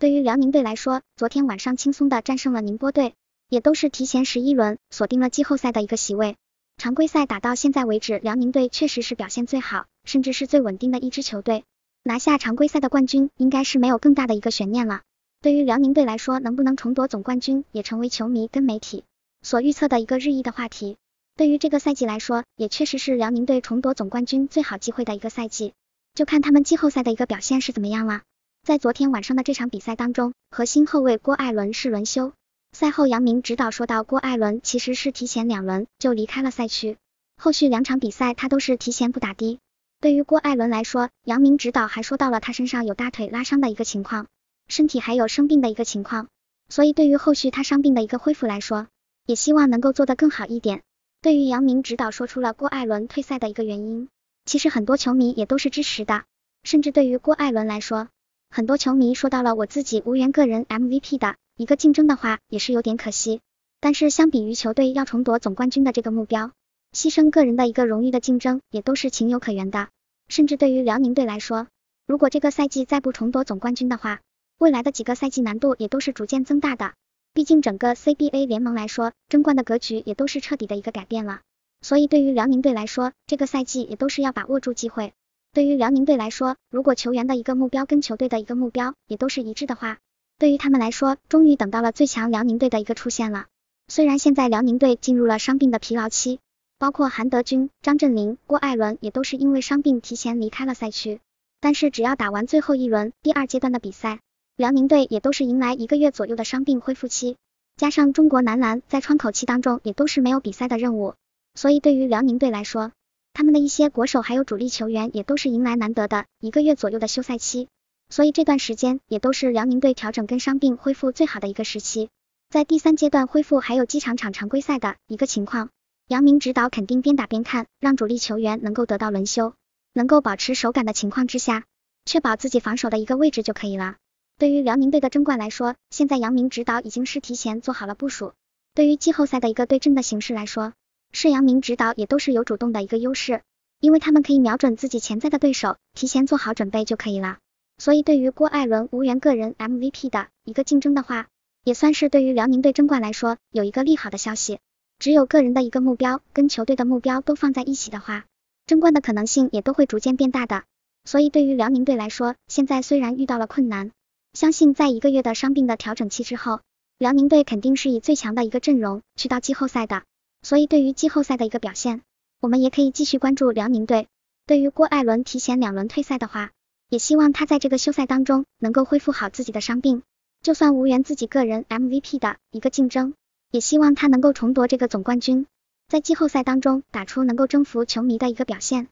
对于辽宁队来说，昨天晚上轻松的战胜了宁波队，也都是提前十一轮锁定了季后赛的一个席位。常规赛打到现在为止，辽宁队确实是表现最好，甚至是最稳定的一支球队。拿下常规赛的冠军，应该是没有更大的一个悬念了。对于辽宁队来说，能不能重夺总冠军，也成为球迷跟媒体所预测的一个日益的话题。对于这个赛季来说，也确实是辽宁队重夺总冠军最好机会的一个赛季，就看他们季后赛的一个表现是怎么样了。在昨天晚上的这场比赛当中，核心后卫郭艾伦是轮休。赛后，杨明指导说到，郭艾伦其实是提前两轮就离开了赛区，后续两场比赛他都是提前不打的。对于郭艾伦来说，杨明指导还说到了他身上有大腿拉伤的一个情况，身体还有生病的一个情况，所以对于后续他伤病的一个恢复来说，也希望能够做得更好一点。对于杨明指导说出了郭艾伦退赛的一个原因，其实很多球迷也都是支持的，甚至对于郭艾伦来说。很多球迷说到了我自己无缘个人 MVP 的一个竞争的话，也是有点可惜。但是相比于球队要重夺总冠军的这个目标，牺牲个人的一个荣誉的竞争也都是情有可原的。甚至对于辽宁队来说，如果这个赛季再不重夺总冠军的话，未来的几个赛季难度也都是逐渐增大的。毕竟整个 CBA 联盟来说，争冠的格局也都是彻底的一个改变了。所以对于辽宁队来说，这个赛季也都是要把握住机会。对于辽宁队来说，如果球员的一个目标跟球队的一个目标也都是一致的话，对于他们来说，终于等到了最强辽宁队的一个出现了。虽然现在辽宁队进入了伤病的疲劳期，包括韩德君、张镇麟、郭艾伦也都是因为伤病提前离开了赛区，但是只要打完最后一轮第二阶段的比赛，辽宁队也都是迎来一个月左右的伤病恢复期，加上中国男篮在窗口期当中也都是没有比赛的任务，所以对于辽宁队来说。他们的一些国手还有主力球员也都是迎来难得的一个月左右的休赛期，所以这段时间也都是辽宁队调整跟伤病恢复最好的一个时期。在第三阶段恢复还有机场场常规赛的一个情况，杨明指导肯定边打边看，让主力球员能够得到轮休，能够保持手感的情况之下，确保自己防守的一个位置就可以了。对于辽宁队的争冠来说，现在杨明指导已经是提前做好了部署。对于季后赛的一个对阵的形式来说。是杨明指导也都是有主动的一个优势，因为他们可以瞄准自己潜在的对手，提前做好准备就可以了。所以对于郭艾伦无缘个人 MVP 的一个竞争的话，也算是对于辽宁队争冠来说有一个利好的消息。只有个人的一个目标跟球队的目标都放在一起的话，争冠的可能性也都会逐渐变大的。所以对于辽宁队来说，现在虽然遇到了困难，相信在一个月的伤病的调整期之后，辽宁队肯定是以最强的一个阵容去到季后赛的。所以对于季后赛的一个表现，我们也可以继续关注辽宁队。对于郭艾伦提前两轮退赛的话，也希望他在这个休赛当中能够恢复好自己的伤病。就算无缘自己个人 MVP 的一个竞争，也希望他能够重夺这个总冠军，在季后赛当中打出能够征服球迷的一个表现。